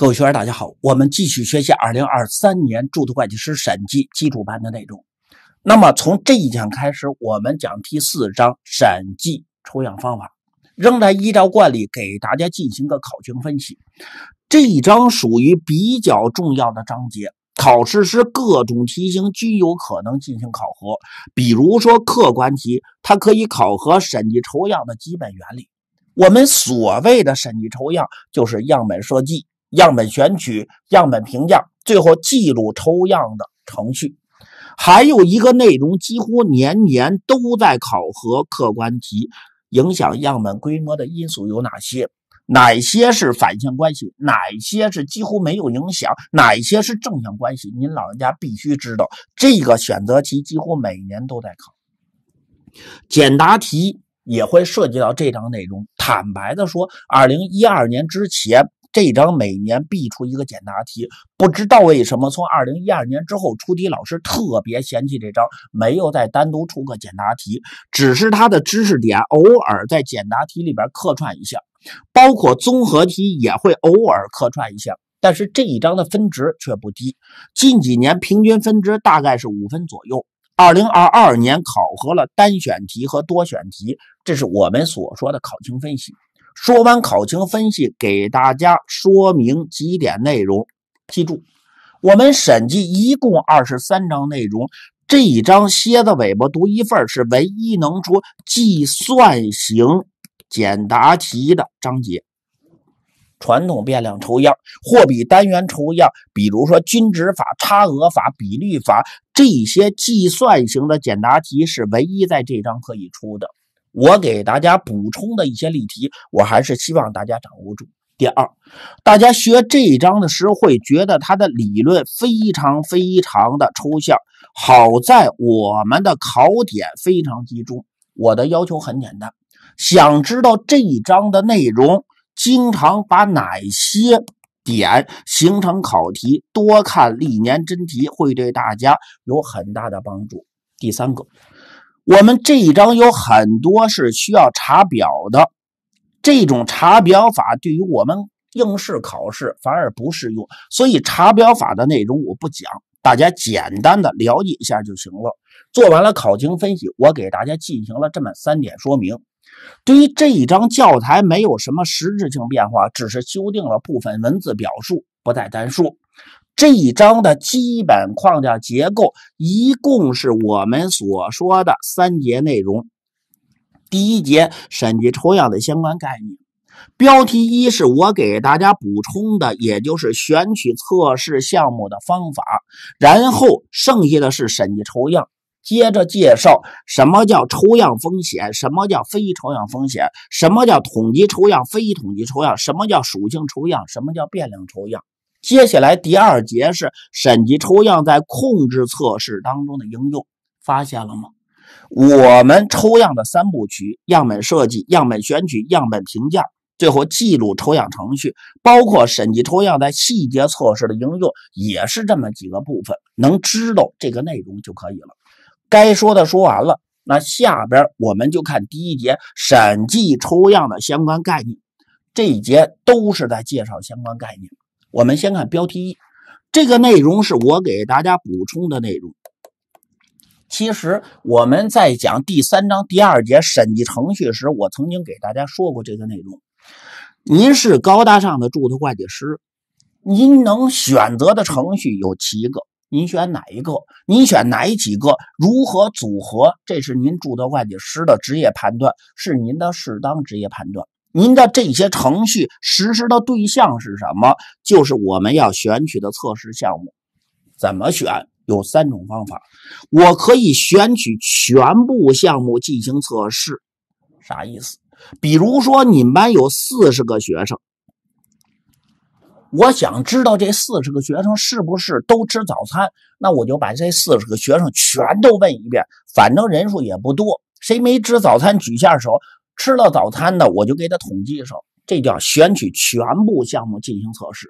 各位学员，大家好，我们继续学习二零二三年注册会计师审计基础班的内容。那么，从这一讲开始，我们讲第四章审计抽样方法，仍然依照惯例给大家进行个考情分析。这一章属于比较重要的章节，考试时各种题型均有可能进行考核。比如说，客观题它可以考核审计抽样的基本原理。我们所谓的审计抽样，就是样本设计。样本选取、样本评价、最后记录抽样的程序，还有一个内容几乎年年都在考核。客观题影响样本规模的因素有哪些？哪些是反向关系？哪些是几乎没有影响？哪些是正向关系？您老人家必须知道，这个选择题几乎每年都在考。简答题也会涉及到这张内容。坦白的说，二零一二年之前。这一章每年必出一个简答题，不知道为什么从二零一二年之后出题老师特别嫌弃这章，没有再单独出个简答题，只是它的知识点偶尔在简答题里边客串一下，包括综合题也会偶尔客串一下。但是这一章的分值却不低，近几年平均分值大概是五分左右。二零二二年考核了单选题和多选题，这是我们所说的考情分析。说完考情分析，给大家说明几点内容。记住，我们审计一共二十三章内容，这一章蝎子尾巴独一份是唯一能出计算型简答题的章节。传统变量抽样、货币单元抽样，比如说均值法、差额法、比率法，这些计算型的简答题是唯一在这章可以出的。我给大家补充的一些例题，我还是希望大家掌握住。第二，大家学这一章的时候会觉得它的理论非常非常的抽象，好在我们的考点非常集中。我的要求很简单，想知道这一章的内容，经常把哪些点形成考题，多看历年真题，会对大家有很大的帮助。第三个。我们这一章有很多是需要查表的，这种查表法对于我们应试考试反而不适用，所以查表法的内容我不讲，大家简单的了解一下就行了。做完了考情分析，我给大家进行了这么三点说明：对于这一章教材没有什么实质性变化，只是修订了部分文字表述，不再单述。这一章的基本框架结构一共是我们所说的三节内容。第一节审计抽样的相关概念，标题一是我给大家补充的，也就是选取测试项目的方法。然后剩下的是审计抽样，接着介绍什么叫抽样风险，什么叫非抽样风险，什么叫统计抽样，非统计抽样，什么叫属性抽样，什么叫变量抽样。接下来第二节是审计抽样在控制测试当中的应用，发现了吗？我们抽样的三部曲：样本设计、样本选取、样本评价，最后记录抽样程序，包括审计抽样在细节测试的应用，也是这么几个部分。能知道这个内容就可以了。该说的说完了，那下边我们就看第一节审计抽样的相关概念，这一节都是在介绍相关概念。我们先看标题一，这个内容是我给大家补充的内容。其实我们在讲第三章第二节审计程序时，我曾经给大家说过这个内容。您是高大上的注册会计师，您能选择的程序有七个，您选哪一个？您选哪几个？如何组合？这是您注册会计师的职业判断，是您的适当职业判断。您的这些程序实施的对象是什么？就是我们要选取的测试项目，怎么选？有三种方法。我可以选取全部项目进行测试，啥意思？比如说你们班有四十个学生，我想知道这四十个学生是不是都吃早餐，那我就把这四十个学生全都问一遍，反正人数也不多，谁没吃早餐举下手。吃了早餐的，我就给他统计上，这叫选取全部项目进行测试。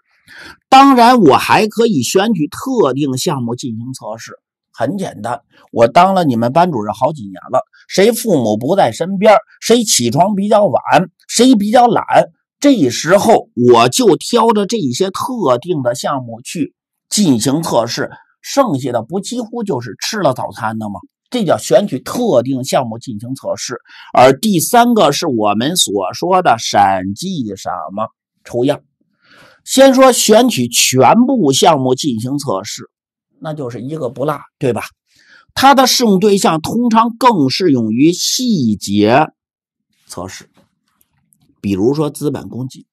当然，我还可以选取特定项目进行测试。很简单，我当了你们班主任好几年了，谁父母不在身边，谁起床比较晚，谁比较懒，这时候我就挑着这些特定的项目去进行测试，剩下的不几乎就是吃了早餐的吗？这叫选取特定项目进行测试，而第三个是我们所说的审计什么抽样。先说选取全部项目进行测试，那就是一个不落，对吧？它的适用对象通常更适用于细节测试，比如说资本公积。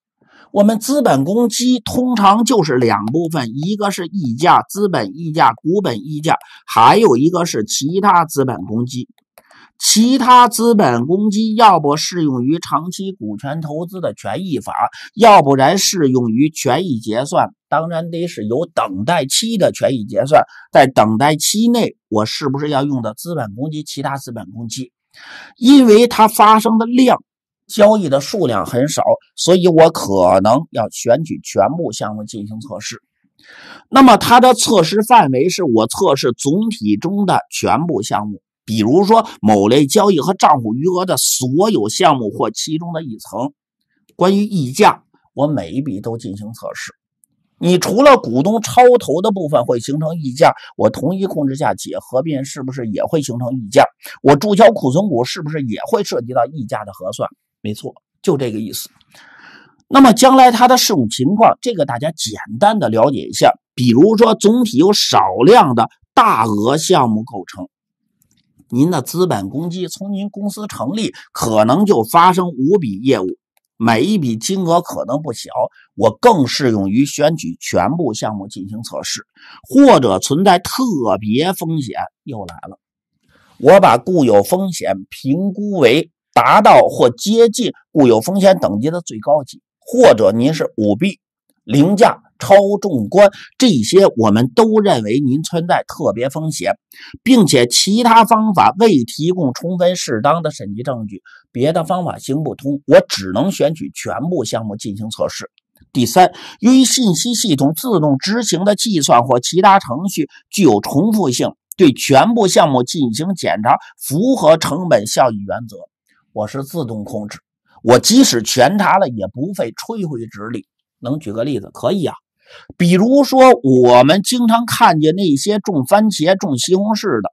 我们资本公积通常就是两部分，一个是溢价资本溢价、股本溢价，还有一个是其他资本公积。其他资本公积要不适用于长期股权投资的权益法，要不然适用于权益结算。当然得是有等待期的权益结算，在等待期内，我是不是要用到资本公积？其他资本公积，因为它发生的量。交易的数量很少，所以我可能要选取全部项目进行测试。那么它的测试范围是我测试总体中的全部项目，比如说某类交易和账户余额的所有项目或其中的一层。关于溢价，我每一笔都进行测试。你除了股东超投的部分会形成溢价，我同一控制下解合并是不是也会形成溢价？我注销库存股是不是也会涉及到溢价的核算？没错，就这个意思。那么将来它的适用情况，这个大家简单的了解一下。比如说，总体有少量的大额项目构成。您的资本公积从您公司成立可能就发生五笔业务，每一笔金额可能不小。我更适用于选取全部项目进行测试，或者存在特别风险又来了。我把固有风险评估为。达到或接近固有风险等级的最高级，或者您是舞弊、凌驾、超重关，这些我们都认为您存在特别风险，并且其他方法未提供充分适当的审计证据，别的方法行不通，我只能选取全部项目进行测试。第三，由于信息系统自动执行的计算或其他程序具有重复性，对全部项目进行检查符合成本效益原则。我是自动控制，我即使全查了也不费吹灰之力。能举个例子？可以啊，比如说我们经常看见那些种番茄、种西红柿的，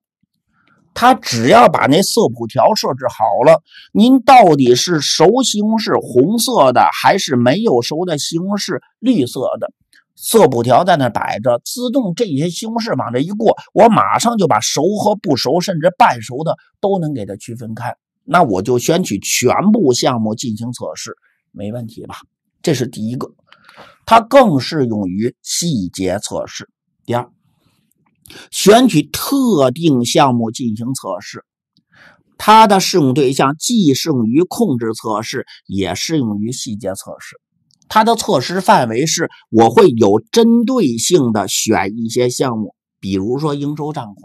他只要把那色谱条设置好了，您到底是熟西红柿红色的，还是没有熟的西红柿绿色的？色谱条在那摆着，自动这些西红柿往这一过，我马上就把熟和不熟，甚至半熟的都能给它区分开。那我就选取全部项目进行测试，没问题吧？这是第一个，它更适用于细节测试。第二，选取特定项目进行测试，它的适用对象既适用于控制测试，也适用于细节测试。它的测试范围是我会有针对性的选一些项目，比如说应收账款，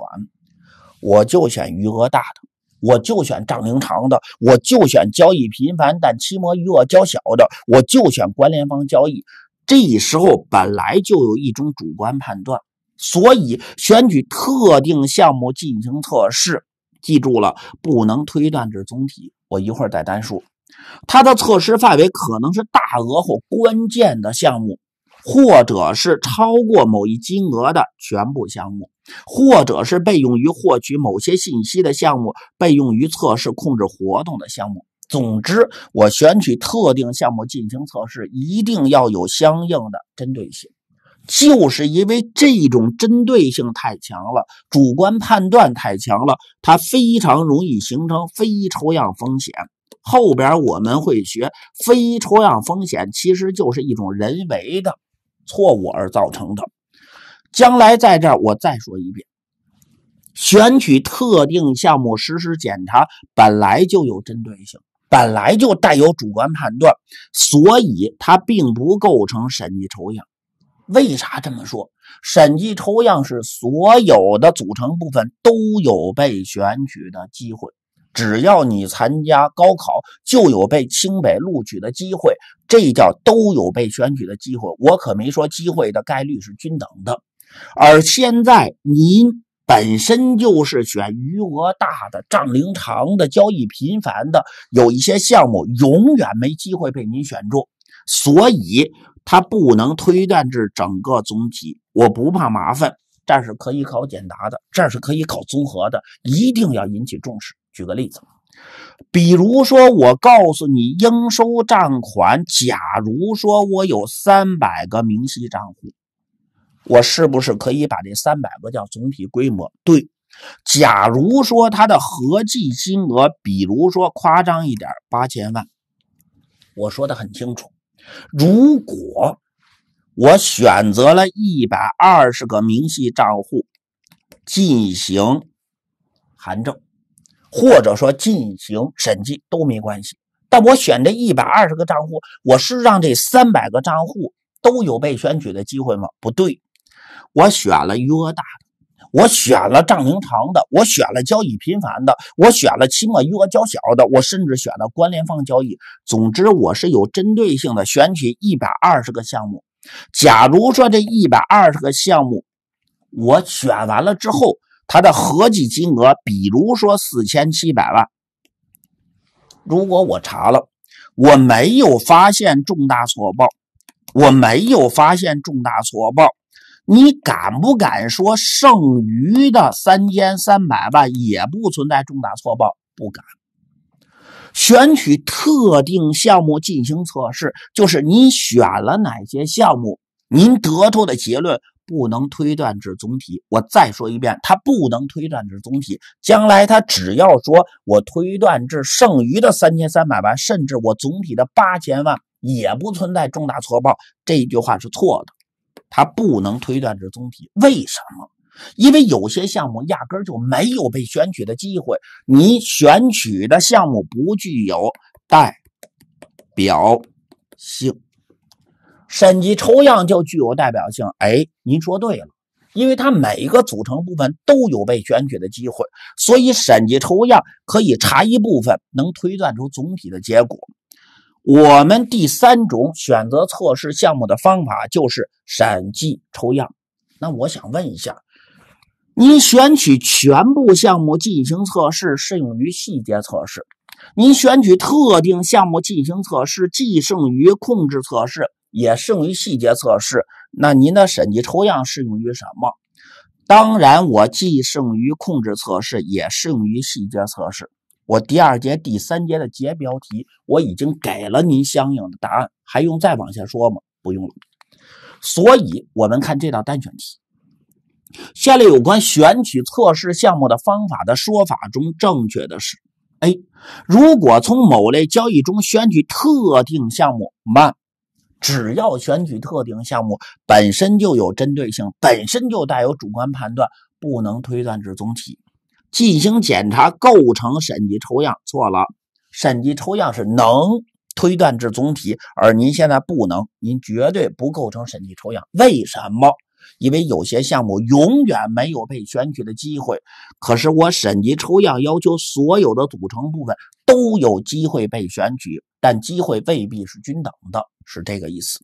我就选余额大的。我就选账龄长的，我就选交易频繁但期末余额较小的，我就选关联方交易。这时候本来就有一种主观判断，所以选取特定项目进行测试。记住了，不能推断至总体。我一会儿再单说，它的测试范围可能是大额或关键的项目，或者是超过某一金额的全部项目。或者是被用于获取某些信息的项目，被用于测试控制活动的项目。总之，我选取特定项目进行测试，一定要有相应的针对性。就是因为这种针对性太强了，主观判断太强了，它非常容易形成非抽样风险。后边我们会学，非抽样风险其实就是一种人为的错误而造成的。将来在这儿，我再说一遍，选取特定项目实施检查本来就有针对性，本来就带有主观判断，所以它并不构成审计抽样。为啥这么说？审计抽样是所有的组成部分都有被选取的机会，只要你参加高考，就有被清北录取的机会，这叫都有被选取的机会。我可没说机会的概率是均等的。而现在您本身就是选余额大的、账龄长的、交易频繁的，有一些项目永远没机会被您选中，所以它不能推断至整个总体。我不怕麻烦，这是可以考简答的，这是可以考综合的，一定要引起重视。举个例子，比如说我告诉你应收账款，假如说我有三百个明细账户。我是不是可以把这三百个叫总体规模？对，假如说它的合计金额，比如说夸张一点，八千万，我说的很清楚。如果我选择了一百二十个明细账户进行函证，或者说进行审计都没关系。但我选这一百二十个账户，我是让这三百个账户都有被选取的机会吗？不对。我选了余额大的，我选了账龄长的，我选了交易频繁的，我选了期末余额较小的，我甚至选了关联方交易。总之，我是有针对性的选取一百二十个项目。假如说这一百二十个项目我选完了之后，它的合计金额，比如说四千七百万，如果我查了，我没有发现重大错报，我没有发现重大错报。你敢不敢说剩余的三千三百万也不存在重大错报？不敢。选取特定项目进行测试，就是你选了哪些项目，您得出的结论不能推断至总体。我再说一遍，它不能推断至总体。将来它只要说我推断至剩余的三千三百万，甚至我总体的八千万也不存在重大错报，这句话是错的。他不能推断出总体，为什么？因为有些项目压根就没有被选取的机会，你选取的项目不具有代表性。审计抽样就具有代表性。哎，您说对了，因为它每一个组成部分都有被选取的机会，所以审计抽样可以查一部分，能推断出总体的结果。我们第三种选择测试项目的方法就是审计抽样。那我想问一下，您选取全部项目进行测试适用于细节测试；您选取特定项目进行测试既胜于控制测试，也胜于细节测试。那您的审计抽样适用于什么？当然，我既胜于控制测试，也适用于细节测试。我第二节、第三节的节标题我已经给了您相应的答案，还用再往下说吗？不用了。所以我们看这道单选题：下列有关选取测试项目的方法的说法中，正确的是？A. 如果从某类交易中选取特定项目，慢。只要选取特定项目本身就有针对性，本身就带有主观判断，不能推断至总体。进行检查构成审计抽样错了，审计抽样是能推断至总体，而您现在不能，您绝对不构成审计抽样。为什么？因为有些项目永远没有被选取的机会，可是我审计抽样要求所有的组成部分都有机会被选取，但机会未必是均等的，是这个意思。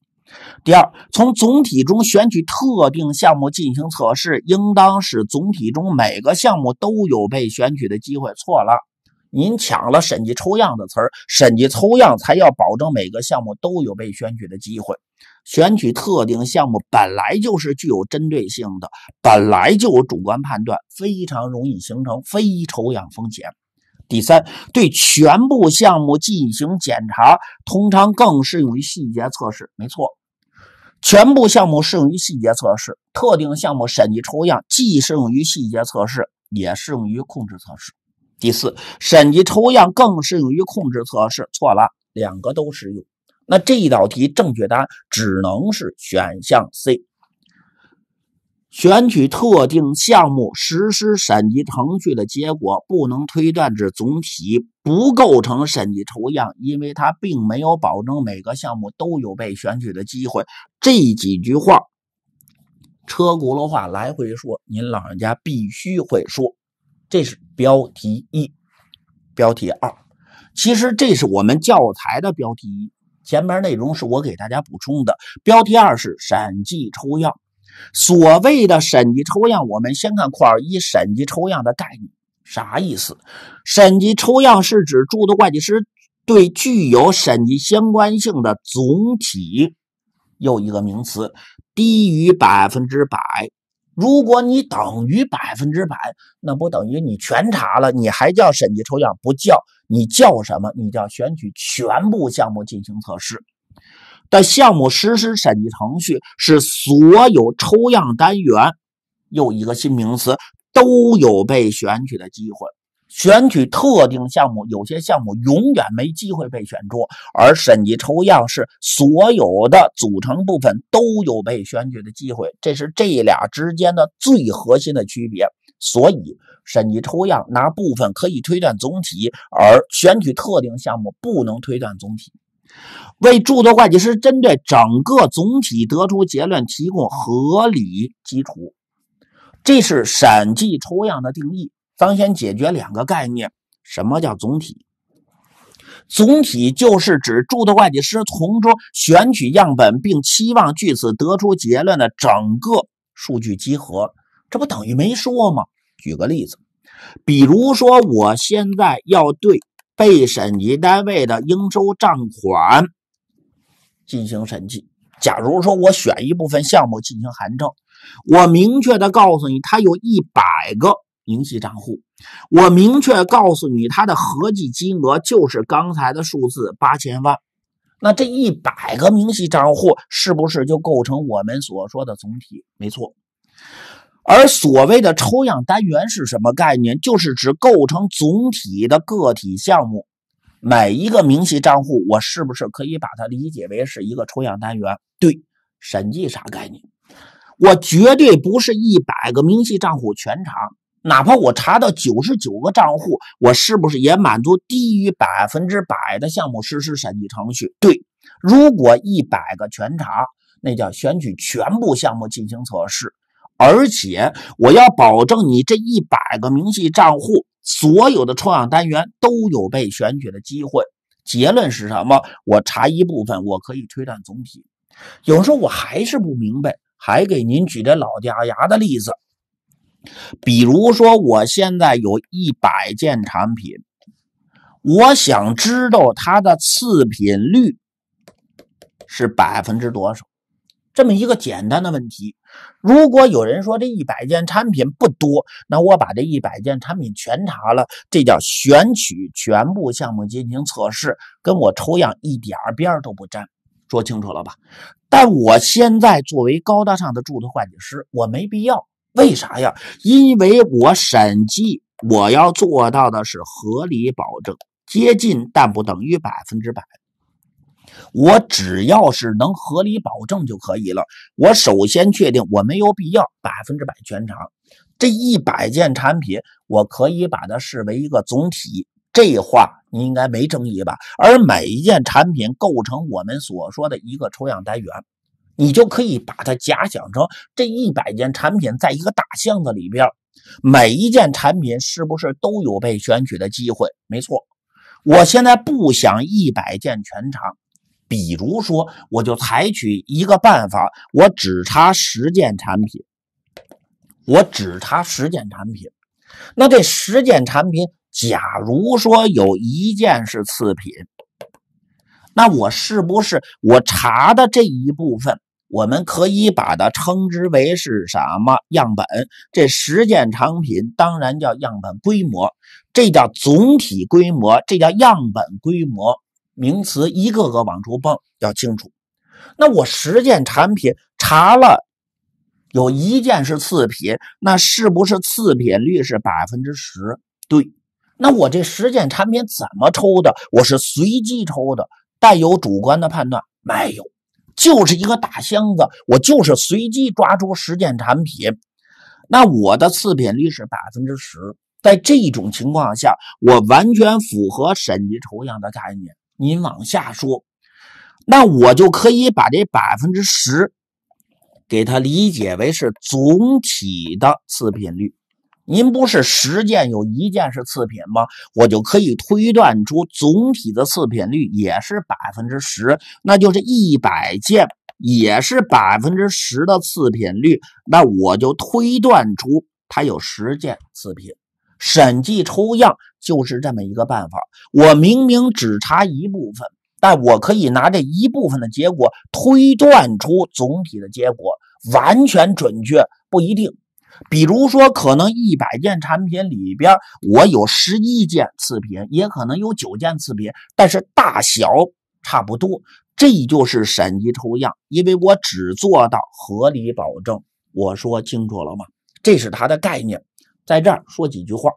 第二，从总体中选取特定项目进行测试，应当使总体中每个项目都有被选取的机会。错了，您抢了审计抽样的词儿，审计抽样才要保证每个项目都有被选取的机会。选取特定项目本来就是具有针对性的，本来就有主观判断，非常容易形成非抽样风险。第三，对全部项目进行检查，通常更适用于细节测试。没错，全部项目适用于细节测试，特定项目审计抽样既适用于细节测试，也适用于控制测试。第四，审计抽样更适用于控制测试。错了，两个都适用。那这一道题正确答案只能是选项 C。选取特定项目实施审计程序的结果，不能推断至总体，不构成审计抽样，因为它并没有保证每个项目都有被选取的机会。这几句话，车轱辘话来回说，您老人家必须会说。这是标题一，标题二，其实这是我们教材的标题一，前面内容是我给大家补充的。标题二是审计抽样。所谓的审计抽样，我们先看块一：审计抽样的概念，啥意思？审计抽样是指注册会计师对具有审计相关性的总体，又一个名词，低于百分之百。如果你等于百分之百，那不等于你全查了？你还叫审计抽样？不叫，你叫什么？你叫选取全部项目进行测试。的项目实施审计程序是所有抽样单元，又一个新名词，都有被选取的机会。选取特定项目，有些项目永远没机会被选出，而审计抽样是所有的组成部分都有被选取的机会，这是这俩之间的最核心的区别。所以，审计抽样拿部分可以推断总体，而选取特定项目不能推断总体。为注册会计师针对整个总体得出结论提供合理基础，这是审计抽样的定义。咱先解决两个概念，什么叫总体？总体就是指注册会计师从中选取样本，并期望据此得出结论的整个数据集合。这不等于没说吗？举个例子，比如说我现在要对。被审计单位的应收账款进行审计。假如说我选一部分项目进行函证，我明确的告诉你，他有一百个明细账户，我明确告诉你，他的合计金额就是刚才的数字八千万。那这一百个明细账户是不是就构成我们所说的总体？没错。而所谓的抽样单元是什么概念？就是指构成总体的个体项目，每一个明细账户，我是不是可以把它理解为是一个抽样单元？对，审计啥概念？我绝对不是一百个明细账户全查，哪怕我查到九十九个账户，我是不是也满足低于百分之百的项目实施审计程序？对，如果一百个全查，那叫选取全部项目进行测试。而且我要保证你这一百个明细账户所有的抽样单元都有被选取的机会。结论是什么？我查一部分，我可以推断总体。有时候我还是不明白，还给您举这老掉牙的例子。比如说，我现在有一百件产品，我想知道它的次品率是百分之多少，这么一个简单的问题。如果有人说这一百件产品不多，那我把这一百件产品全查了，这叫选取全部项目进行测试，跟我抽样一点边都不沾，说清楚了吧？但我现在作为高大上的注册会计师，我没必要，为啥呀？因为我审计我要做到的是合理保证，接近但不等于百分之百。我只要是能合理保证就可以了。我首先确定我没有必要百分之百全场，这一百件产品，我可以把它视为一个总体，这话你应该没争议吧？而每一件产品构成我们所说的一个抽样单元，你就可以把它假想成这一百件产品在一个大箱子里边，每一件产品是不是都有被选取的机会？没错，我现在不想一百件全场，比如说，我就采取一个办法，我只查十件产品，我只查十件产品。那这十件产品，假如说有一件是次品，那我是不是我查的这一部分，我们可以把它称之为是什么样本？这十件产品当然叫样本规模，这叫总体规模，这叫样本规模。名词一个个往出蹦，要清楚。那我十件产品查了，有一件是次品，那是不是次品率是百分之十？对。那我这十件产品怎么抽的？我是随机抽的，带有主观的判断没有？就是一个大箱子，我就是随机抓出十件产品，那我的次品率是百分之十。在这种情况下，我完全符合审计抽样的概念。您往下说，那我就可以把这百分之十，给它理解为是总体的次品率。您不是十件有一件是次品吗？我就可以推断出总体的次品率也是百分之十，那就是一百件也是百分之十的次品率。那我就推断出它有十件次品。审计抽样就是这么一个办法。我明明只查一部分，但我可以拿这一部分的结果推断出总体的结果，完全准确不一定。比如说，可能一百件产品里边我有十一件次品，也可能有九件次品，但是大小差不多。这就是审计抽样，因为我只做到合理保证。我说清楚了吗？这是它的概念。在这儿说几句话。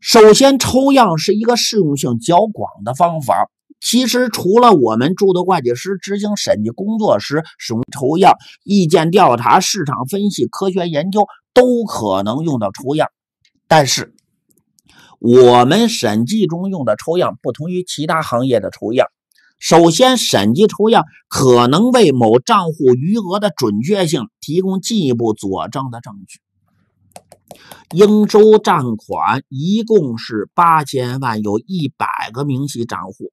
首先，抽样是一个适用性较广的方法。其实，除了我们注册会计师执行审计工作时使用抽样，意见调查、市场分析、科学研究都可能用到抽样。但是，我们审计中用的抽样不同于其他行业的抽样。首先，审计抽样可能为某账户余额的准确性提供进一步佐证的证据。应收账款一共是八千万，有一百个明细账户。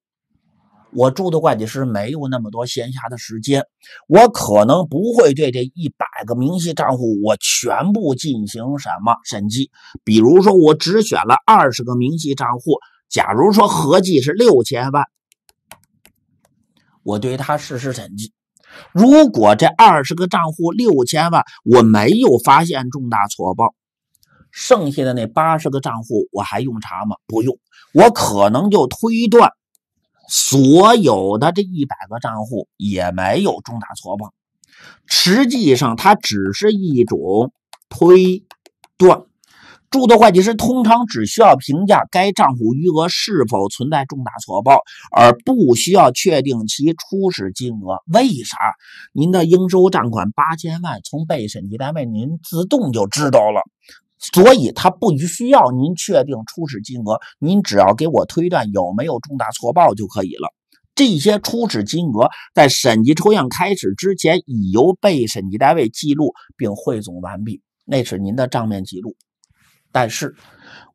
我住的会计师没有那么多闲暇的时间，我可能不会对这一百个明细账户我全部进行什么审计。比如说，我只选了二十个明细账户，假如说合计是六千万，我对它实施审计。如果这二十个账户六千万，我没有发现重大错报。剩下的那八十个账户我还用查吗？不用，我可能就推断所有的这一百个账户也没有重大错报。实际上，它只是一种推断。注册会计师通常只需要评价该账户余额是否存在重大错报，而不需要确定其初始金额。为啥？您的应收账款八千万，从被审计单位您自动就知道了。所以，他不需要您确定初始金额，您只要给我推断有没有重大错报就可以了。这些初始金额在审计抽样开始之前已由被审计单位记录并汇总完毕，那是您的账面记录。但是，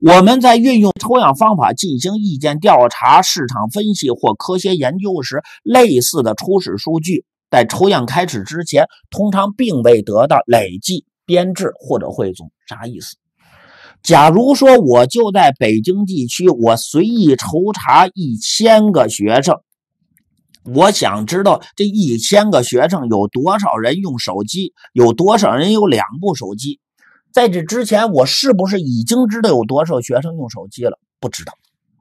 我们在运用抽样方法进行意见调查、市场分析或科学研究时，类似的初始数据在抽样开始之前通常并未得到累计。编制或者汇总啥意思？假如说我就在北京地区，我随意抽查一千个学生，我想知道这一千个学生有多少人用手机，有多少人有两部手机。在这之前，我是不是已经知道有多少学生用手机了？不知道。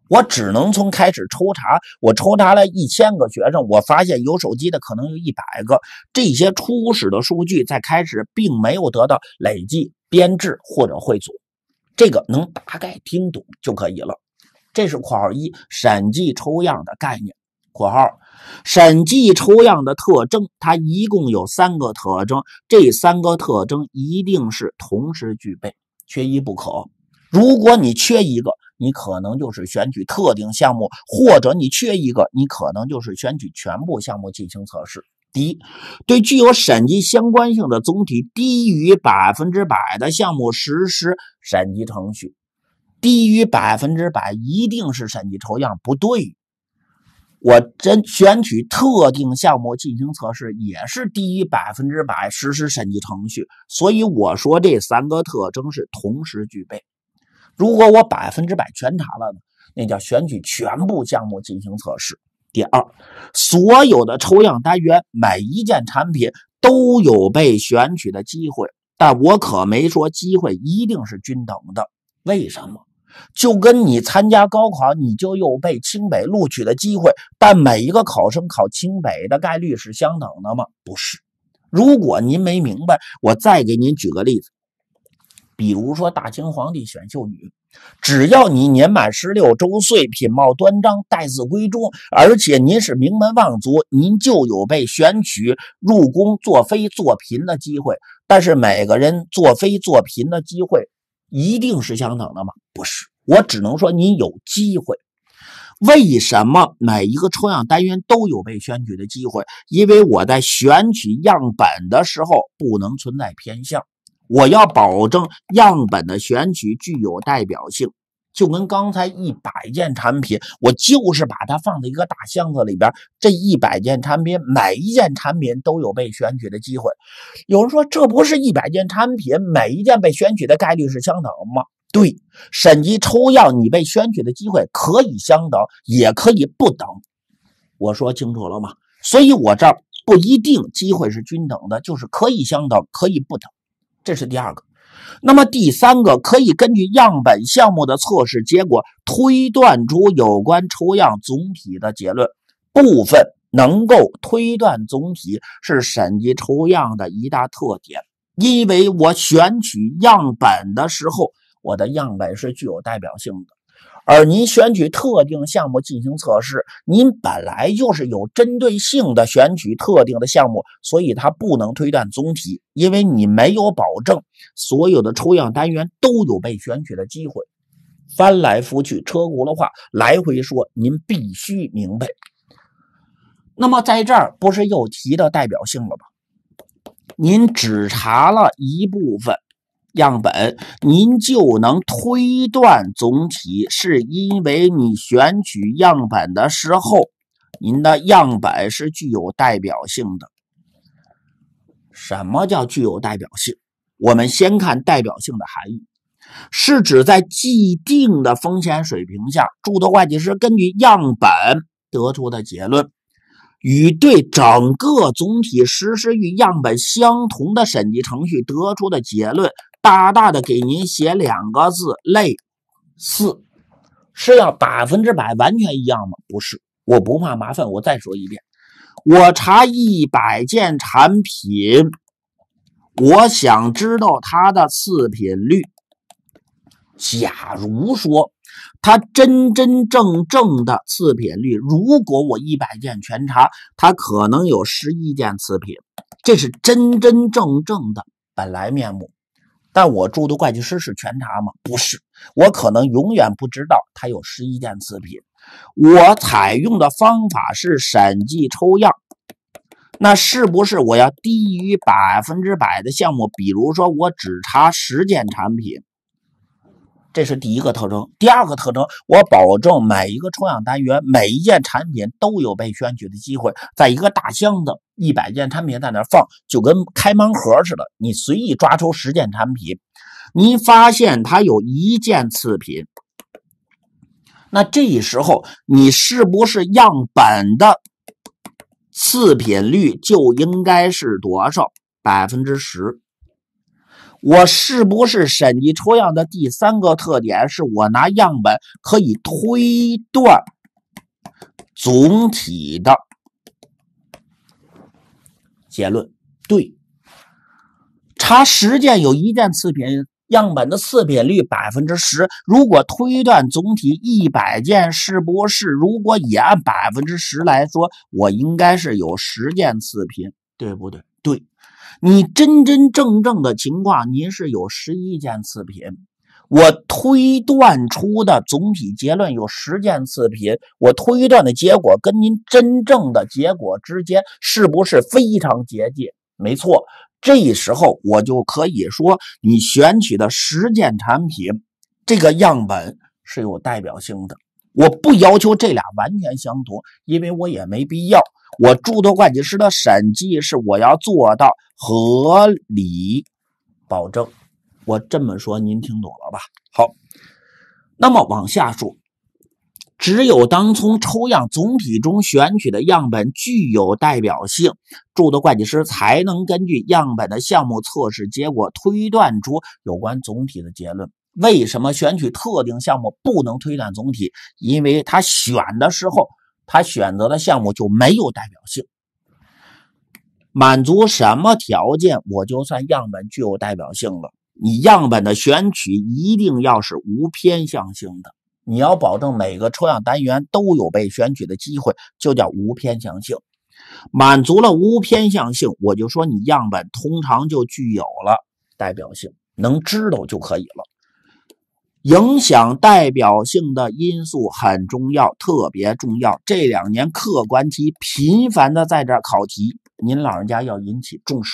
我只能从开始抽查，我抽查了一千个学生，我发现有手机的可能有一百个。这些初始的数据在开始并没有得到累计编制或者汇总，这个能大概听懂就可以了。这是（括号一）审计抽样的概念。（括号审计抽样的特征，它一共有三个特征，这三个特征一定是同时具备，缺一不可。如果你缺一个。）你可能就是选取特定项目，或者你缺一个，你可能就是选取全部项目进行测试。第一，对具有审计相关性的总体低于百分之百的项目实施审计程序。低于百分之百一定是审计抽样不对，我真选取特定项目进行测试也是低于百分之百实施审计程序，所以我说这三个特征是同时具备。如果我百分之百全查了呢？那叫选取全部项目进行测试。第二，所有的抽样单元每一件产品都有被选取的机会，但我可没说机会一定是均等的。为什么？就跟你参加高考，你就有被清北录取的机会，但每一个考生考清北的概率是相等的吗？不是。如果您没明白，我再给您举个例子。比如说，大清皇帝选秀女，只要你年满十六周岁，品貌端庄，待字闺中，而且您是名门望族，您就有被选取入宫做妃做嫔的机会。但是每个人做妃做嫔的机会一定是相等的吗？不是，我只能说您有机会。为什么每一个抽样单元都有被选取的机会？因为我在选取样本的时候不能存在偏向。我要保证样本的选取具有代表性，就跟刚才一百件产品，我就是把它放在一个大箱子里边，这一百件产品每一件产品都有被选取的机会。有人说，这不是一百件产品，每一件被选取的概率是相等吗？对，审计抽样，你被选取的机会可以相等，也可以不等。我说清楚了吗？所以我这儿不一定机会是均等的，就是可以相等，可以不等。这是第二个，那么第三个可以根据样本项目的测试结果推断出有关抽样总体的结论，部分能够推断总体是审计抽样的一大特点，因为我选取样本的时候，我的样本是具有代表性的。而您选取特定项目进行测试，您本来就是有针对性的选取特定的项目，所以它不能推断总体，因为你没有保证所有的抽样单元都有被选取的机会。翻来覆去，车轱辘话来回说，您必须明白。那么在这儿不是又提到代表性了吗？您只查了一部分。样本，您就能推断总体，是因为你选取样本的时候，您的样本是具有代表性的。什么叫具有代表性？我们先看代表性的含义，是指在既定的风险水平下，注册会计师根据样本得出的结论，与对整个总体实施与样本相同的审计程序得出的结论。大大的给您写两个字：类似”，是要百分之百完全一样吗？不是。我不怕麻烦。我再说一遍，我查一百件产品，我想知道它的次品率。假如说它真真正正的次品率，如果我一百件全查，它可能有十一件次品，这是真真正正的本来面目。但我住的会计师是全查吗？不是，我可能永远不知道他有十一件次品。我采用的方法是审计抽样，那是不是我要低于百分之百的项目？比如说，我只查十件产品。这是第一个特征，第二个特征，我保证每一个抽样单元、每一件产品都有被选取的机会。在一个大箱子，一百件产品在那放，就跟开盲盒似的，你随意抓出十件产品，你发现它有一件次品，那这时候你是不是样本的次品率就应该是多少？百分之十？我是不是审计抽样的第三个特点？是我拿样本可以推断总体的结论。对，查十件有一件次品，样本的次品率百分之十。如果推断总体一百件，是不是如果也按百分之十来说，我应该是有十件次品，对不对？你真真正正的情况，您是有十一件次品，我推断出的总体结论有十件次品，我推断的结果跟您真正的结果之间是不是非常接近？没错，这时候我就可以说，你选取的十件产品这个样本是有代表性的。我不要求这俩完全相同，因为我也没必要。我注册会计师的审计是我要做到合理保证。我这么说，您听懂了吧？好，那么往下说，只有当从抽样总体中选取的样本具有代表性，注册会计师才能根据样本的项目测试结果推断出有关总体的结论。为什么选取特定项目不能推断总体？因为他选的时候。他选择的项目就没有代表性。满足什么条件，我就算样本具有代表性了。你样本的选取一定要是无偏向性的，你要保证每个抽样单元都有被选取的机会，就叫无偏向性。满足了无偏向性，我就说你样本通常就具有了代表性，能知道就可以了。影响代表性的因素很重要，特别重要。这两年客观题频繁的在这考题，您老人家要引起重视。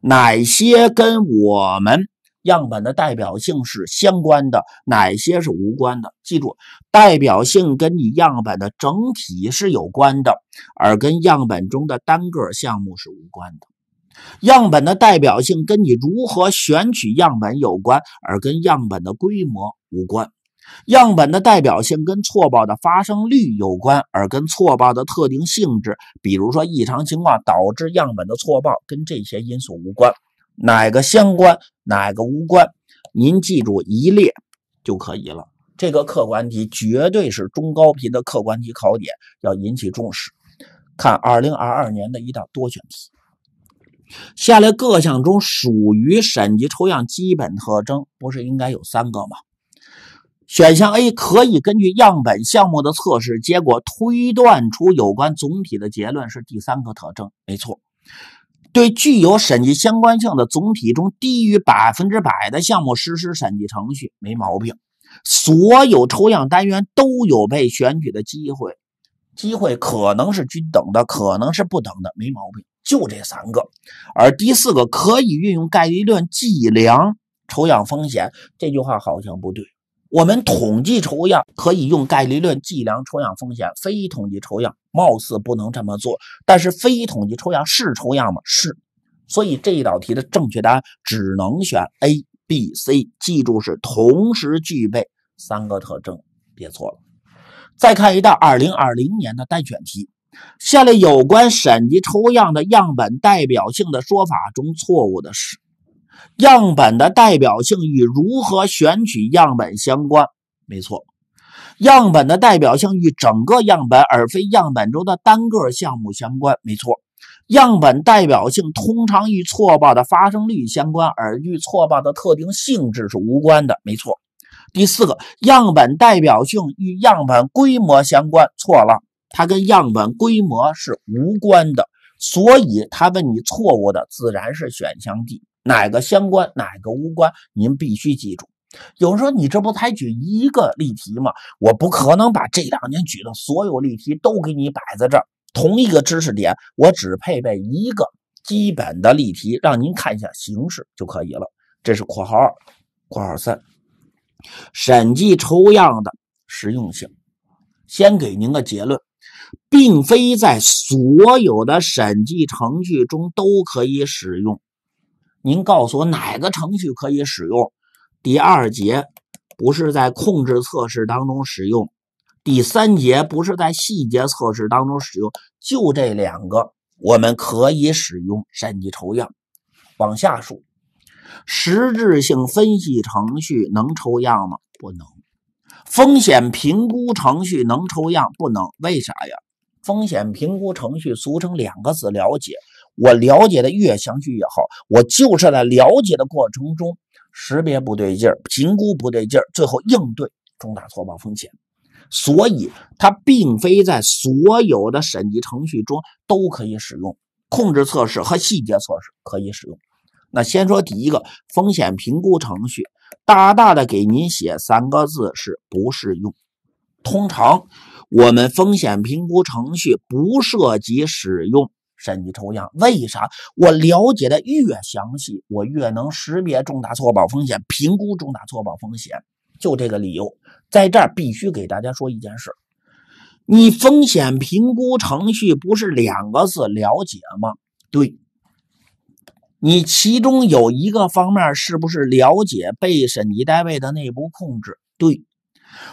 哪些跟我们样本的代表性是相关的，哪些是无关的？记住，代表性跟你样本的整体是有关的，而跟样本中的单个项目是无关的。样本的代表性跟你如何选取样本有关，而跟样本的规模无关。样本的代表性跟错报的发生率有关，而跟错报的特定性质，比如说异常情况导致样本的错报，跟这些因素无关。哪个相关，哪个无关，您记住一列就可以了。这个客观题绝对是中高频的客观题考点，要引起重视。看2022年的一道多选题。下列各项中属于审计抽样基本特征，不是应该有三个吗？选项 A 可以根据样本项目的测试结果推断出有关总体的结论，是第三个特征，没错。对具有审计相关性的总体中低于百分之百的项目实施审计程序，没毛病。所有抽样单元都有被选取的机会，机会可能是均等的，可能是不等的，没毛病。就这三个，而第四个可以运用概率论计量抽样风险，这句话好像不对。我们统计抽样可以用概率论计量抽样风险，非统计抽样貌似不能这么做，但是非统计抽样是抽样吗？是。所以这道题的正确答案只能选 A、B、C。记住是同时具备三个特征，别错了。再看一道二零二零年的单选题。下列有关审计抽样的样本代表性的说法中，错误的是：样本的代表性与如何选取样本相关，没错；样本的代表性与整个样本而非样本中的单个项目相关，没错；样本代表性通常与错报的发生率相关，而与错报的特定性质是无关的，没错。第四个，样本代表性与样本规模相关，错了。它跟样本规模是无关的，所以他问你错误的自然是选项 D。哪个相关，哪个无关，您必须记住。有人说你这不才举一个例题吗？我不可能把这两年举的所有例题都给你摆在这儿。同一个知识点，我只配备一个基本的例题，让您看一下形式就可以了。这是括号二，括号三，审计抽样的实用性。先给您个结论。并非在所有的审计程序中都可以使用。您告诉我哪个程序可以使用？第二节不是在控制测试当中使用，第三节不是在细节测试当中使用，就这两个我们可以使用审计抽样。往下数，实质性分析程序能抽样吗？不能。风险评估程序能抽样不能？为啥呀？风险评估程序俗称两个字，了解。我了解的越详细越好。我就是在了解的过程中识别不对劲儿，评估不对劲儿，最后应对重大错报风险。所以它并非在所有的审计程序中都可以使用，控制测试和细节测试可以使用。那先说第一个，风险评估程序。大大的给您写三个字是不适用。通常我们风险评估程序不涉及使用审计抽样，为啥？我了解的越详细，我越能识别重大错报风险，评估重大错报风险，就这个理由。在这儿必须给大家说一件事：你风险评估程序不是两个字了解吗？对。你其中有一个方面是不是了解被审计单位的内部控制？对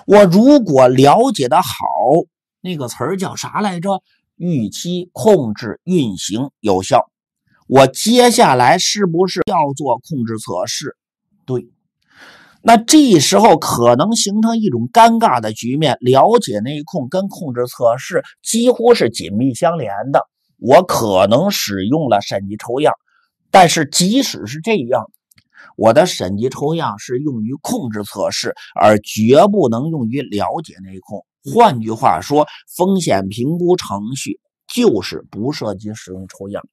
我如果了解的好，那个词儿叫啥来着？预期控制运行有效。我接下来是不是要做控制测试？对，那这时候可能形成一种尴尬的局面。了解内控跟控制测试几乎是紧密相连的，我可能使用了审计抽样。但是，即使是这样，我的审计抽样是用于控制测试，而绝不能用于了解内控。换句话说，风险评估程序就是不涉及使用抽样。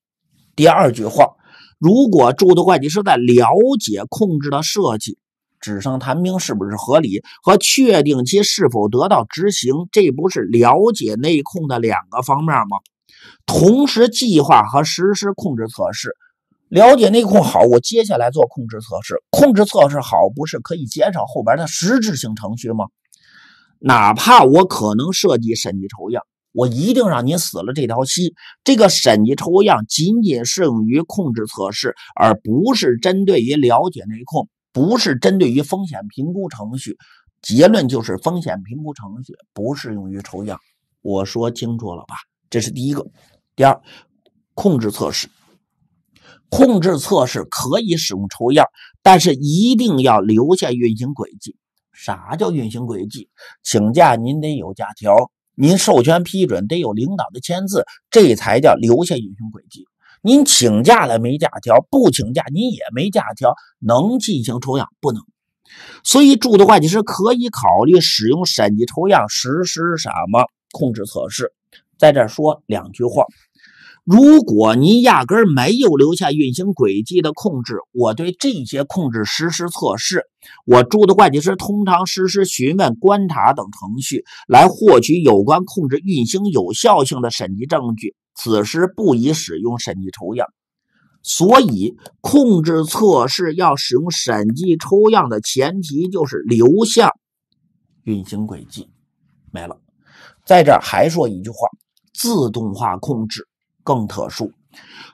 第二句话，如果注册会计师在了解控制的设计、纸上谈兵是不是合理和确定其是否得到执行，这不是了解内控的两个方面吗？同时，计划和实施控制测试。了解内控好，我接下来做控制测试。控制测试好，不是可以减少后边的实质性程序吗？哪怕我可能涉及审计抽样，我一定让您死了这条心。这个审计抽样仅仅适用于控制测试，而不是针对于了解内控，不是针对于风险评估程序。结论就是风险评估程序不适用于抽样。我说清楚了吧？这是第一个。第二，控制测试。控制测试可以使用抽样，但是一定要留下运行轨迹。啥叫运行轨迹？请假您得有假条，您授权批准得有领导的签字，这才叫留下运行轨迹。您请假了没假条，不请假您也没假条，能进行抽样不能。所以，注册会计师可以考虑使用审计抽样实施什么控制测试。在这说两句话。如果您压根儿没有留下运行轨迹的控制，我对这些控制实施测试，我住的会计师通常实施询问、观察等程序来获取有关控制运行有效性的审计证据。此时不宜使用审计抽样。所以，控制测试要使用审计抽样的前提就是留下运行轨迹，没了。在这儿还说一句话：自动化控制。更特殊，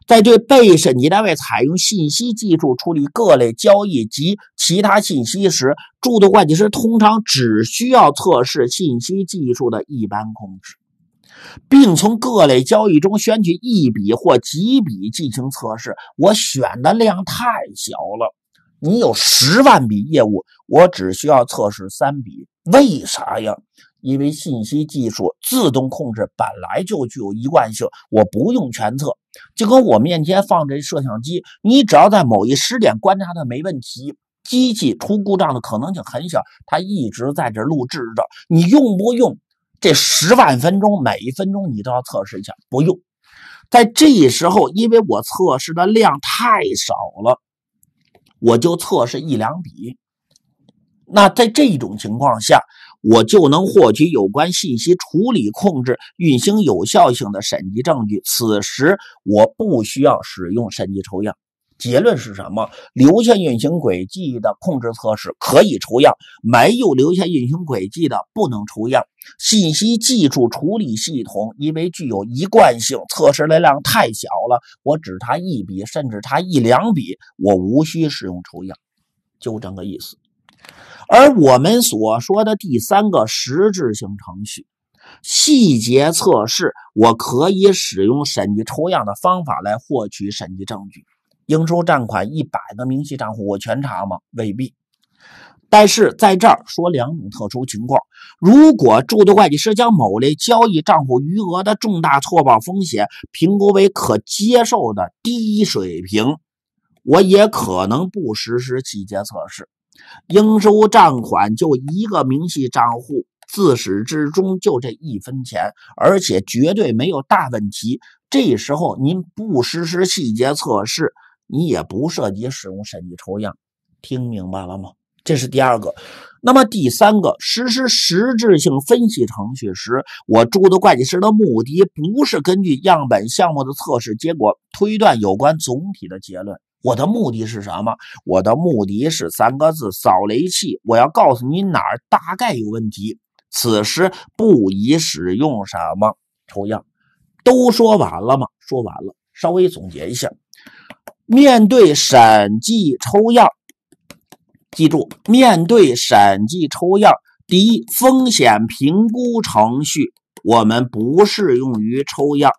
在对被审计单位采用信息技术处理各类交易及其他信息时，注册会计师通常只需要测试信息技术的一般控制，并从各类交易中选取一笔或几笔进行测试。我选的量太小了，你有十万笔业务，我只需要测试三笔，为啥呀？因为信息技术、自动控制本来就具有一贯性，我不用全测，就跟我面前放这摄像机，你只要在某一时点观察它没问题，机器出故障的可能性很小，它一直在这录制着。你用不用这十万分钟，每一分钟你都要测试一下？不用，在这时候，因为我测试的量太少了，我就测试一两笔。那在这种情况下。我就能获取有关信息处理控制运行有效性的审计证据。此时我不需要使用审计抽样。结论是什么？留下运行轨迹的控制测试可以抽样，没有留下运行轨迹的不能抽样。信息技术处理系统因为具有一贯性，测试的量太小了，我只差一笔，甚至差一两笔，我无需使用抽样。就这个意思。而我们所说的第三个实质性程序，细节测试，我可以使用审计抽样的方法来获取审计证据。应收账款一百个明细账户，我全查吗？未必。但是在这儿说两种特殊情况：如果注册会计师将某类交易账户余额的重大错报风险评估为可接受的低水平，我也可能不实施细节测试。应收账款就一个明细账户，自始至终就这一分钱，而且绝对没有大问题。这时候您不实施细节测试，你也不涉及使用审计抽样，听明白了吗？这是第二个。那么第三个，实施实质性分析程序时，我注的会计师的目的不是根据样本项目的测试结果推断有关总体的结论。我的目的是什么？我的目的是三个字：扫雷器。我要告诉你哪儿大概有问题。此时不宜使用什么抽样？都说完了吗？说完了。稍微总结一下：面对审计抽样，记住，面对审计抽样，第一，风险评估程序我们不适用于抽样。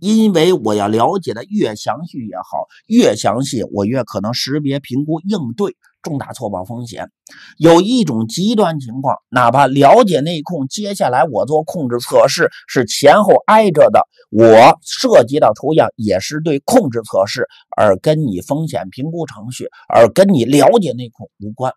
因为我要了解的越详细越好，越详细我越可能识别、评估、应对重大错报风险。有一种极端情况，哪怕了解内控，接下来我做控制测试是前后挨着的，我涉及到抽样也是对控制测试，而跟你风险评估程序，而跟你了解内控无关。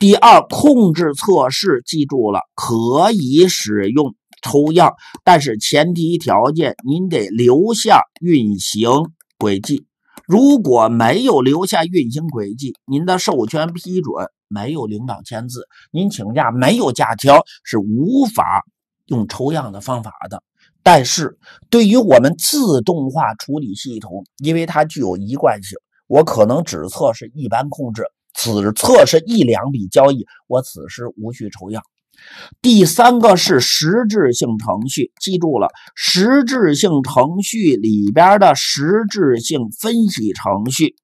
第二，控制测试记住了，可以使用。抽样，但是前提条件您得留下运行轨迹。如果没有留下运行轨迹，您的授权批准没有领导签字，您请假没有假条，是无法用抽样的方法的。但是对于我们自动化处理系统，因为它具有一贯性，我可能只测是一般控制，此测是一两笔交易，我此时无需抽样。第三个是实质性程序，记住了，实质性程序里边的实质性分析程序，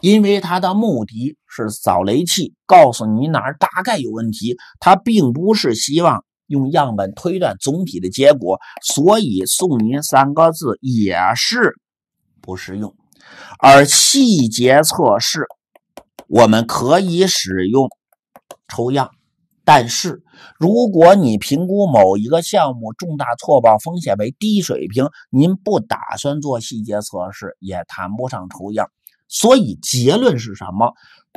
因为它的目的是扫雷器，告诉你哪儿大概有问题，它并不是希望用样本推断总体的结果，所以送您三个字也是不适用。而细节测试，我们可以使用抽样。但是，如果你评估某一个项目重大错报风险为低水平，您不打算做细节测试，也谈不上抽样。所以结论是什么？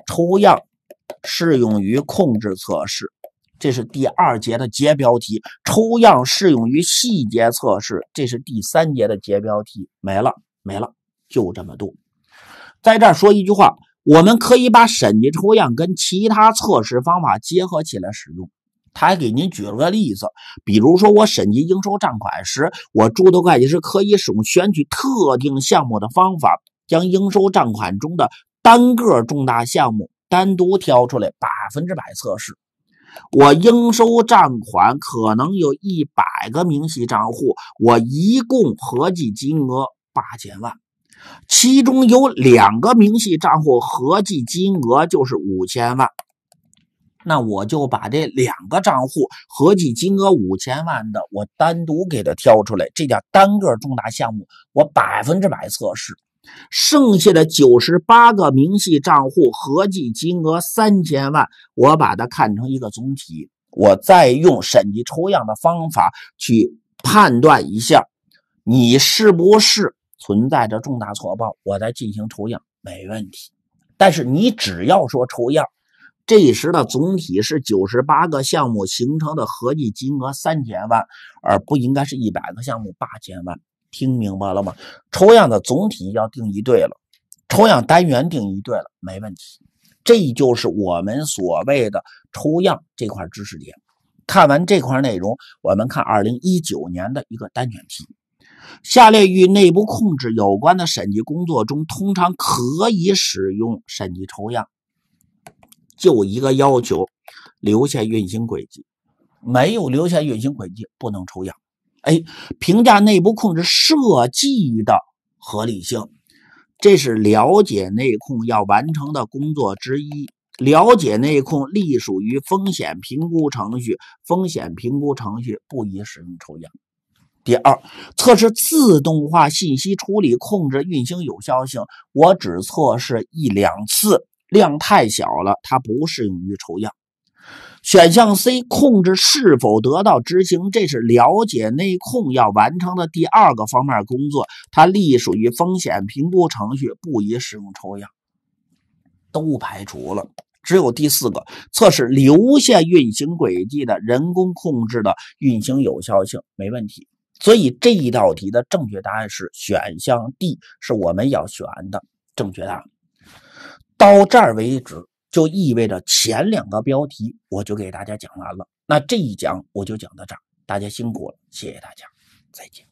抽样适用于控制测试，这是第二节的节标题。抽样适用于细节测试，这是第三节的节标题。没了，没了，就这么多。在这儿说一句话。我们可以把审计抽样跟其他测试方法结合起来使用。他还给您举了个例子，比如说我审计应收账款时，我注册会计师可以使用选取特定项目的方法，将应收账款中的单个重大项目单独挑出来，百分之百测试。我应收账款可能有一百个明细账户，我一共合计金额八千万。其中有两个明细账户合计金额就是五千万，那我就把这两个账户合计金额五千万的，我单独给它挑出来，这叫单个重大项目，我百分之百测试。剩下的九十八个明细账户合计金额三千万，我把它看成一个总体，我再用审计抽样的方法去判断一下，你是不是？存在着重大错报，我在进行抽样，没问题。但是你只要说抽样，这时的总体是九十八个项目形成的合计金额三千万，而不应该是一百个项目八千万。听明白了吗？抽样的总体要定义对了，抽样单元定义对了，没问题。这就是我们所谓的抽样这块知识点。看完这块内容，我们看二零一九年的一个单选题。下列与内部控制有关的审计工作中，通常可以使用审计抽样。就一个要求，留下运行轨迹，没有留下运行轨迹不能抽样。哎，评价内部控制设计的合理性，这是了解内控要完成的工作之一。了解内控隶属于风险评估程序，风险评估程序不宜使用抽样。第二，测试自动化信息处理控制运行有效性，我只测试一两次，量太小了，它不适用于抽样。选项 C，控制是否得到执行，这是了解内控要完成的第二个方面工作，它隶属于风险评估程序，不宜使用抽样。都排除了，只有第四个，测试留下运行轨迹的人工控制的运行有效性，没问题。所以这一道题的正确答案是选项 D，是我们要选的正确答案。到这儿为止，就意味着前两个标题我就给大家讲完了。那这一讲我就讲到这儿，大家辛苦了，谢谢大家，再见。